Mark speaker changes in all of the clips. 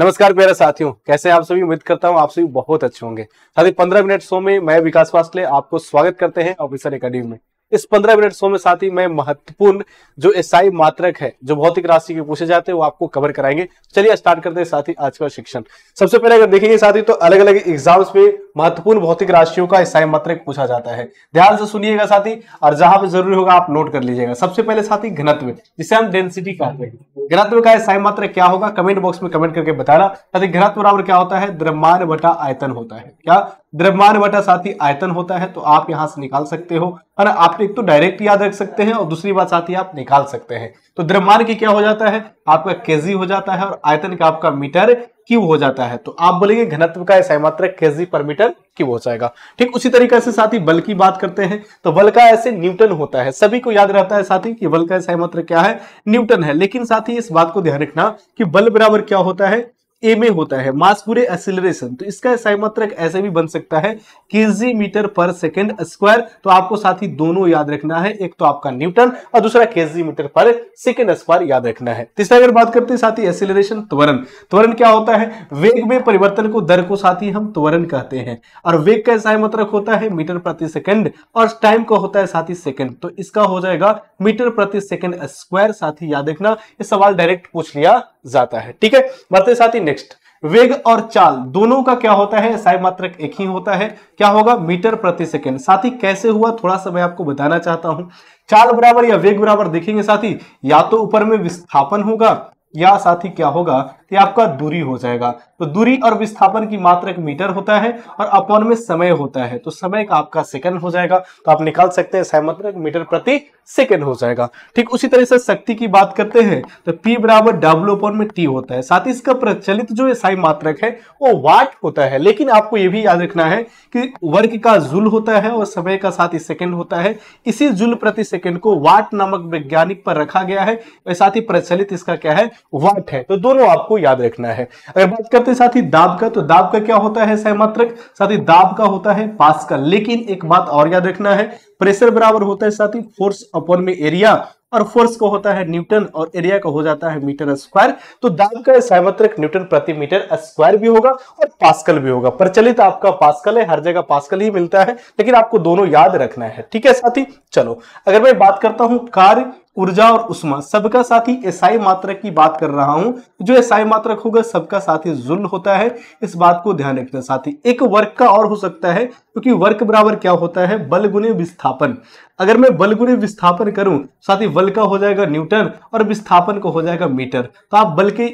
Speaker 1: नमस्कार प्यारे साथियों कैसे हैं आप सभी उम्मीद करता हूं आप सभी बहुत अच्छे होंगे साथ ही पंद्रह मिनट शो में मैं विकास वास्ले आपको स्वागत करते हैं ऑफिसर अकेडमी में इस पंद्रह मिनट शो में साथ ही मैं महत्वपूर्ण जो एसआई मात्रक है जो भौतिक राशि के पूछे जाते हैं वो आपको कवर कराएंगे चलिए स्टार्ट करते हैं साथ ही आज का शिक्षण सबसे पहले अगर देखेंगे साथ तो अलग अलग एग्जाम्स में महत्वपूर्ण भौतिक राशियों का ईसाई मात्र पूछा जाता है ध्यान से सुनिएगा साथी और जहां पे जरूरी होगा आप नोट कर लीजिएगा सबसे पहले साथी घनत्व जिसे हम डेंसिटी कहते हैं घनत्व का ईसाई मात्र क्या होगा कमेंट बॉक्स में कमेंट करके बताना साथी घनत्व बराबर क्या होता है द्रव्यमान बटा आयतन होता है क्या द्रव्यमान बटा साथी आयतन होता है तो आप यहाँ से निकाल सकते हो और आप एक तो डायरेक्ट याद रख सकते हैं और दूसरी बात साथी आप निकाल सकते हैं तो द्रव्यमान की क्या हो जाता है आपका केजी हो जाता है और आयतन का आपका मीटर क्यूब हो जाता है तो आप बोलेंगे घनत्व का ऐसा मात्र केजी पर मीटर क्यूब हो जाएगा ठीक उसी तरीके से साथ ही बल की बात करते हैं तो बल का ऐसे न्यूटन होता है सभी को याद रहता है साथ ही कि बल का ऐसा मात्र क्या है न्यूटन है लेकिन साथ ही इस बात को ध्यान रखना कि बल बराबर क्या होता है ए में होता है मास पूरे एक्सिलेशन तो इसका एसआई मात्रक ऐसे भी बन सकता है KG metre per second square तो आपको साथ ही दोनों याद रखना है एक तो आपका न्यूटन और दूसरा KG metre per second square याद रखना है तीसरा अगर बात करते हैं साथ ही एक्सिलेशन त्वरण त्वरण क्या होता है वेग में परिवर्तन को दर को साथ ही हम त्वरण कहते हैं और वेग का एसआई मात्रक होता है मीटर प्रति सेकेंड और टाइम का होता है साथ ही सेकेंड तो इसका हो जाएगा मीटर प्रति सेकेंड स्क्वायर साथ ही याद रखना यह सवाल डायरेक्ट पूछ लिया जाता है ठीक है बढ़ते साथ ही नेक्स्ट वेग और चाल दोनों का क्या होता है एसआई मात्रक एक ही होता है क्या होगा मीटर प्रति सेकेंड साथ ही कैसे हुआ थोड़ा सा मैं आपको बताना चाहता हूं चाल बराबर या वेग बराबर देखेंगे साथ ही या तो ऊपर में विस्थापन होगा या साथ ही क्या होगा कि आपका दूरी हो जाएगा तो दूरी और विस्थापन की मात्रक मीटर होता है और अपॉन में समय होता है तो समय का आपका सेकंड हो जाएगा तो आप निकाल सकते हैं सहमत मीटर प्रति सेकेंड हो जाएगा ठीक उसी तरह से शक्ति की बात करते हैं तो पी बराबर डब्ल्यू अपॉन में टी होता है साथ ही इसका प्रचलित जो एसआई मात्रक है वो वाट होता है लेकिन आपको ये भी याद रखना है कि वर्ग का जुल होता है और समय का साथ ही सेकेंड होता है इसी जुल प्रति सेकेंड को वाट नामक वैज्ञानिक पर रखा गया है और साथ ही प्रचलित इसका क्या है वाट है तो दोनों आपको याद रखना है अगर बात करते साथ ही दाब का तो दाब का क्या होता है एसआई मात्रक साथ ही दाब का होता है पास लेकिन एक बात और याद रखना है प्रेशर बराबर होता है साथ ही फोर्स अपन में एरिया और फोर्स को होता है न्यूटन और एरिया का हो जाता है मीटर स्क्वायर तो दाब का सामर्थ्यक न्यूटन प्रति मीटर स्क्वायर भी होगा और पास्कल भी होगा प्रचलित आपका पास्कल है हर जगह पास्कल ही मिलता है लेकिन आपको दोनों याद रखना है ठीक है साथी चलो अगर मैं बात करता हूं कार्य ऊर्जा और उष्मा सबका साथ ही एसआई मात्रक की बात कर रहा हूं जो एसआई मात्रक होगा सबका साथ ही जुल होता है इस बात को ध्यान रखना साथ ही एक वर्क का और हो सकता है क्योंकि वर्क बराबर क्या होता है बल विस्थापन अगर मैं बल विस्थापन करूं साथ ही बल का हो जाएगा न्यूटन और विस्थापन का हो जाएगा मीटर तो आप बल के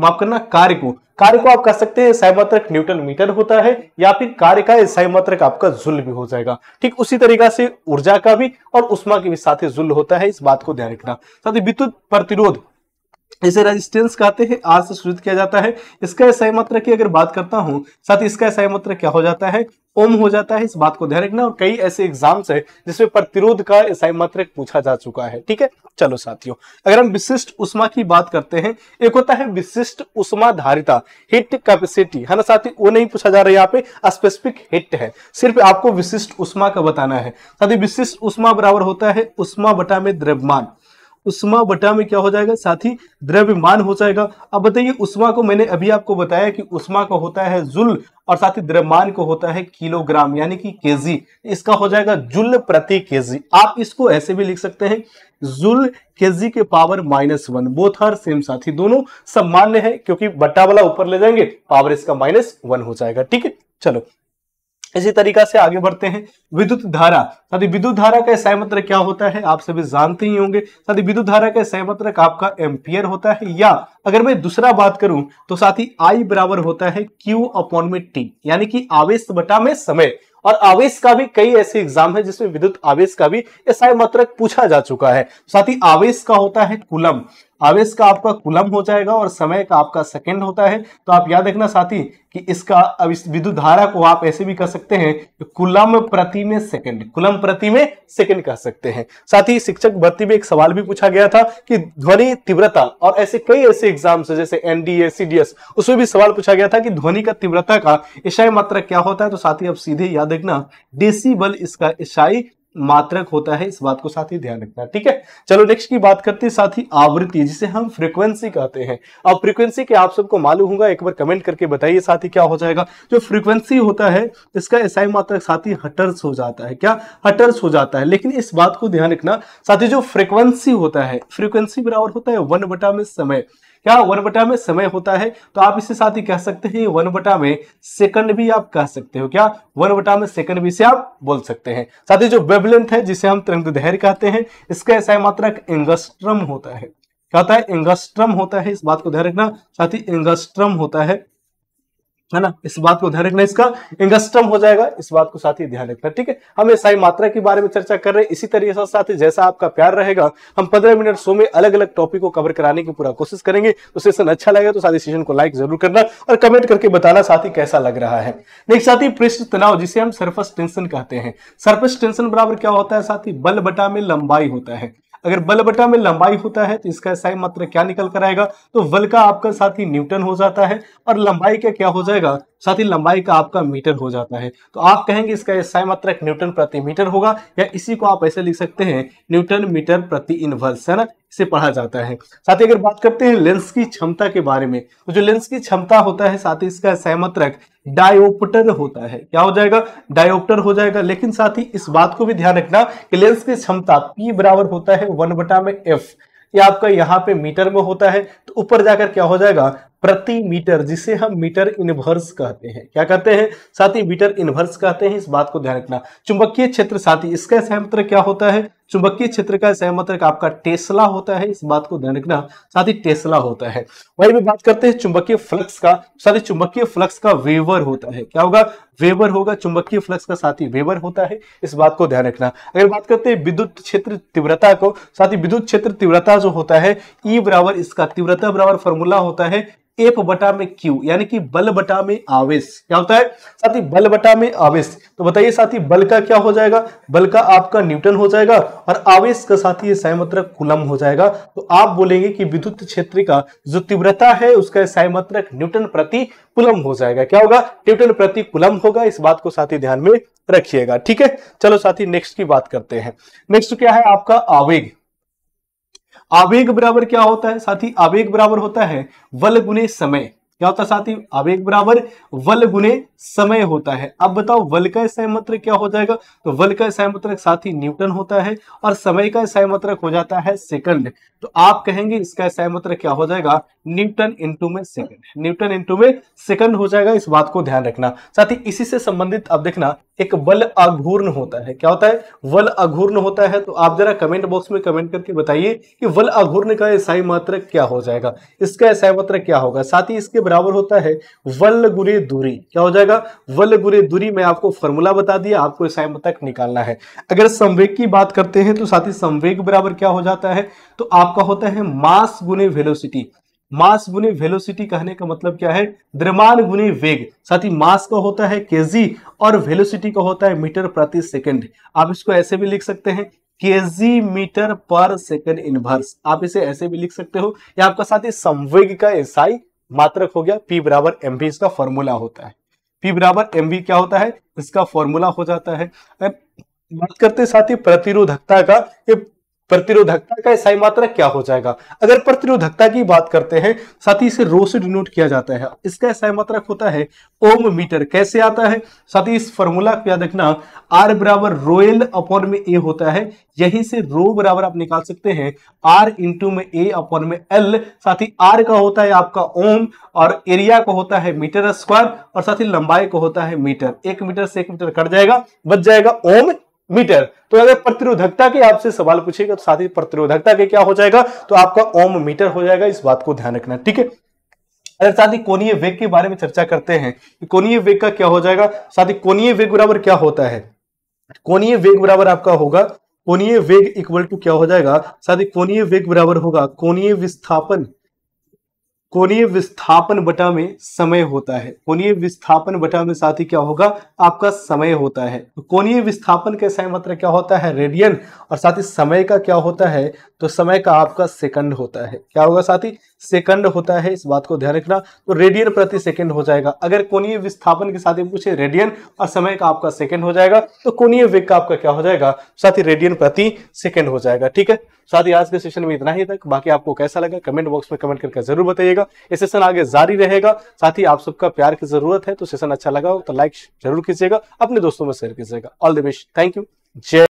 Speaker 1: माफ करना कार्य को कार्य को आप कह सकते हैं एसआई मात्रक न्यूटन मीटर होता है या फिर कार्य का एसआई मात्रक आपका जुल भी हो जाएगा ठीक उसी तरीका से ऊर्जा का भी और उष्मा के भी साथ ही जुल होता है इस बात को ध्यान रखना साथ ही विद्युत प्रतिरोध इसे रेजिस्टेंस कहते हैं आर से सूचित किया जाता है इसका एसआई मात्रा की अगर बात करता हूं साथ ही इसका एसआई मात्रा क्या हो जाता है ओम हो जाता है इस बात को ध्यान रखना और कई ऐसे एग्जाम्स है जिसमें प्रतिरोध का एसआई मात्रक पूछा जा चुका है ठीक है चलो साथियों अगर हम विशिष्ट उष्मा की बात करते हैं एक होता है विशिष्ट उष्मा धारिता हिट कैपेसिटी है ना साथी वो नहीं पूछा जा रहा है यहाँ पे स्पेसिफिक हिट है सिर्फ आपको विशिष्ट उष्मा का बताना है साथ ही विशिष्ट उष्मा बराबर होता है उष्मा बटा में द्रव्यमान उष्मा बटा में क्या हो जाएगा साथ ही द्रव्यमान हो जाएगा अब बताइए उष्मा को मैंने अभी आपको बताया कि उष्मा का होता है जुल और साथ ही द्रव्यमान को होता है किलोग्राम यानी कि केजी इसका हो जाएगा जुल प्रति केजी आप इसको ऐसे भी लिख सकते हैं जुल केजी के power minus one both are same साथी दोनों दोनों सम्मान्य है क्योंकि बट्टा वाला ऊपर ले जाएंगे पावर इसका माइनस वन हो जाएगा ठीक है चलो इसी तरीका से आगे बढ़ते हैं विद्युत धारा साथ ही विद्युत धारा का संयंत्र क्या होता है आप सभी जानते ही होंगे साथ ही विद्युत धारा का संयंत्र आपका एम्पियर होता है या अगर मैं दूसरा बात करूं तो साथ ही आई बराबर होता है क्यू अपॉन में टी यानी कि आवेश बटा में समय और आवेश का भी कई ऐसे एग्जाम है जिसमें विद्युत आवेश का भी ऐसा मात्रक पूछा जा चुका है साथ ही आवेश का होता है कुलम आवेश का आपका कुलम हो जाएगा और समय का आपका सेकेंड होता है तो आप याद रखना साथी कि इसका अब इस विद्युत धारा को आप ऐसे भी कह सकते हैं कि कुलम प्रति में सेकंड कुलम प्रति में सेकंड कह सकते हैं साथ ही शिक्षक भर्ती में एक सवाल भी पूछा गया था कि ध्वनि तीव्रता और ऐसे कई ऐसे एग्जाम्स है जैसे एनडीए सीडीएस उसमें भी सवाल पूछा गया था कि ध्वनि का तीव्रता का ईशाई मात्रा क्या होता है तो साथ ही आप सीधे याद रखना डेसीबल इसका ईशाई मात्रक होता है इस बात को साथ ही ध्यान रखना ठीक है चलो नेक्स्ट की बात करते हैं साथ ही आवृत्ति जिसे हम फ्रीक्वेंसी कहते हैं अब फ्रीक्वेंसी के आप सबको मालूम होगा एक बार कमेंट करके बताइए साथ ही क्या हो जाएगा जो फ्रीक्वेंसी होता है इसका एसआई मात्रक साथ ही हटर्स हो जाता है क्या हटर्स हो जाता है लेकिन इस बात को ध्यान रखना साथ ही जो फ्रिक्वेंसी होता है फ्रिक्वेंसी बराबर होता है वन बटा में समय क्या वन बटा में समय होता है तो आप इसके साथ ही कह सकते हैं वन बटा में सेकंड भी आप कह सकते हो क्या वन बटा में सेकंड भी से आप बोल सकते हैं साथ ही जो वेबलेंथ है जिसे हम तिरंग दैर्य कहते हैं इसका ऐसा मात्रक एंगस्ट्रम होता है क्या होता है एंगस्ट्रम होता है इस बात को ध्यान रखना साथ ही एंगस्ट्रम होता है है ना इस बात को ध्यान रखना इसका इंगस्टम हो जाएगा इस बात को साथ ही ध्यान रखना ठीक है हम ईसाई मात्रा के बारे में चर्चा कर रहे हैं इसी तरीके से साथ ही जैसा आपका प्यार रहेगा हम पंद्रह मिनट सो में अलग अलग टॉपिक को कवर कराने की पूरा कोशिश करेंगे तो सेशन अच्छा लगेगा तो साथ ही सेशन को लाइक जरूर करना और कमेंट करके बताना साथ ही कैसा लग रहा है नेक्स्ट साथ ही पृष्ठ तनाव जिसे हम सर्फस टेंशन कहते हैं सर्फस टेंशन बराबर क्या होता है साथ ही बल बटा में लंबाई होता है अगर बल बटा में लंबाई होता है तो इसका एसआई मात्र क्या निकल कर आएगा तो बल का आपका साथ ही न्यूटन हो जाता है और लंबाई का क्या हो जाएगा साथ ही लंबाई का आपका मीटर हो जाता है तो आप कहेंगे इसका एसआई मात्रक न्यूटन प्रति मीटर होगा या इसी को आप ऐसे लिख सकते हैं न्यूटन मीटर प्रति इनवर्स है ना इसे पढ़ा जाता है साथ ही अगर बात करते हैं लेंस की क्षमता के बारे में तो जो लेंस की क्षमता होता है साथ ही इसका सहमत्रक डायोप्टर होता है क्या हो जाएगा डायोप्टर हो जाएगा लेकिन साथ ही इस बात को भी ध्यान रखना कि लेंस की क्षमता P बराबर होता है वन बटा में एफ या आपका यहाँ पे मीटर में होता है तो ऊपर जाकर क्या हो जाएगा प्रति मीटर जिसे हम मीटर इनवर्स कहते हैं क्या कहते हैं साथ ही मीटर इनवर्स कहते हैं इस बात को ध्यान रखना चुंबकीय क्षेत्र साथ ही इसका संयंत्र क्या होता है चुंबकीय क्षेत्र का सहमात्रक आपका टेस्ला होता है इस बात को ध्यान रखना साथ ही टेस्ला होता है वही भी बात करते हैं चुंबकीय फ्लक्स का साथ ही चुंबकीय फ्लक्स का वेवर होता है क्या होगा वेवर होगा चुंबकीय फ्लक्स का साथ ही वेवर होता है इस बात को ध्यान रखना अगर बात करते हैं विद्युत क्षेत्र तीव्रता को साथ ही विद्युत क्षेत्र तीव्रता जो होता है ई e बराबर इसका तीव्रता बराबर फॉर्मूला होता है एफ बटा में क्यू यानी कि बल बटा में आवेश क्या होता है साथ ही बल बटा में आवेश तो बताइए साथ ही बल का क्या हो जाएगा बल का आपका न्यूटन हो जाएगा और आवेश का साथ ही सहमत्र कुलम हो जाएगा तो आप बोलेंगे कि विद्युत क्षेत्र का जो तीव्रता है उसका सहमत्र न्यूटन प्रति कुलम हो जाएगा क्या होगा न्यूटन प्रति कुलम होगा इस बात को साथ ही ध्यान में रखिएगा ठीक है चलो साथ नेक्स्ट की बात करते हैं नेक्स्ट क्या है आपका आवेग आवेग बराबर क्या होता है साथ ही आवेग बराबर होता है वल गुने समय क्या होता है साथी आवेग बराबर वल गुने समय होता है अब बताओ वल का सहमत्र क्या हो जाएगा तो वल का सहमत्र साथी न्यूटन होता है और समय का सहमत्र हो जाता है सेकंड तो आप कहेंगे इसका सहमत्र क्या हो जाएगा न्यूटन इंटू में सेकंड न्यूटन इंटू में सेकंड हो जाएगा इस बात को ध्यान रखना साथ ही इसी से संबंधित अब देखना एक बल अघूर्ण होता है क्या होता है वल अघूर्ण होता है तो आप जरा कमेंट बॉक्स में कमेंट करके बताइए कि वल अघूर्ण का ईसाई मात्र क्या हो जाएगा इसका ईसाई मात्रक क्या होगा साथ ही इसके बराबर होता है वल गुरे दूरी क्या हो जाएगा वल गुरे दूरी मैं आपको फॉर्मूला बता दिया आपको एसआईएम तक निकालना है अगर संवेग की बात करते हैं तो साथ ही संवेग बराबर क्या हो जाता है तो आपका होता है मास गुने वेलोसिटी मास गुने वेलोसिटी कहने का मतलब क्या है द्रमान गुने वेग साथ ही मास का होता है केजी और वेलोसिटी का होता है मीटर प्रति सेकंड आप इसको ऐसे भी लिख सकते हैं KG metre per second inverse आप इसे ऐसे भी लिख सकते हो या आपका साथ ही संवेग का एसआई मात्रक हो गया पी बराबर एम भी इसका फॉर्मूला होता है पी बराबर एम भी क्या होता है इसका फॉर्मूला हो जाता है बात करते साथ ही प्रतिरोधकता का ये प्रतिरोधकता का एसआई मात्रा क्या हो जाएगा अगर प्रतिरोधकता की बात करते हैं साथ ही इसे रो से डिनोट किया जाता है इसका एसआई मात्रक होता है ओम मीटर कैसे आता है साथ ही इस फॉर्मूला को याद रखना आर बराबर रोयल अपॉन में ए होता है यही से रो बराबर आप निकाल सकते हैं आर इंटू में ए अपॉन में एल साथ ही आर का होता है आपका ओम और एरिया का होता है मीटर स्क्वायर और साथ ही लंबाई को होता है मीटर एक मीटर से एक मीटर कट जाएगा बच जाएगा ओम मीटर तो अगर प्रतिरोधकता के आपसे सवाल पूछेगा तो साथ ही प्रतिरोधकता के क्या हो जाएगा तो आपका ओम मीटर हो जाएगा इस बात को ध्यान रखना ठीक है अगर साथ ही कोनीय वेग के बारे में चर्चा करते हैं कोनीय वेग का क्या हो जाएगा साथ ही कोनीय वेग बराबर क्या होता है कोनीय वेग बराबर आपका होगा कोनीय वेग इक्वल टू क्या हो जाएगा साथ ही कोनीय वेग बराबर होगा कोनीय विस्थापन कोणीय विस्थापन बटा में समय होता है कोणीय विस्थापन बटा में साथ ही क्या होगा आपका समय होता है तो कोणीय विस्थापन के समय मात्रा क्या होता है रेडियन और साथ ही समय का क्या होता है तो समय का आपका सेकंड होता है क्या होगा साथी सेकंड होता है इस बात को ध्यान रखना तो रेडियन प्रति सेकंड हो जाएगा अगर कोणीय विस्थापन के साथ पूछे रेडियन और समय का आपका सेकंड हो जाएगा तो कोणीय वेग का आपका क्या हो जाएगा साथ ही रेडियन प्रति सेकंड हो जाएगा ठीक है साथ ही आज के सेशन में इतना ही तक बाकी आपको कैसा लगा कमेंट बॉक्स में कमेंट करके जरूर बताइएगा ये सेशन आगे जारी रहेगा साथ ही आप सबका प्यार की जरूरत है तो सेशन अच्छा लगा हो तो लाइक जरूर कीजिएगा अपने दोस्तों में शेयर कीजिएगा all the best thank you जय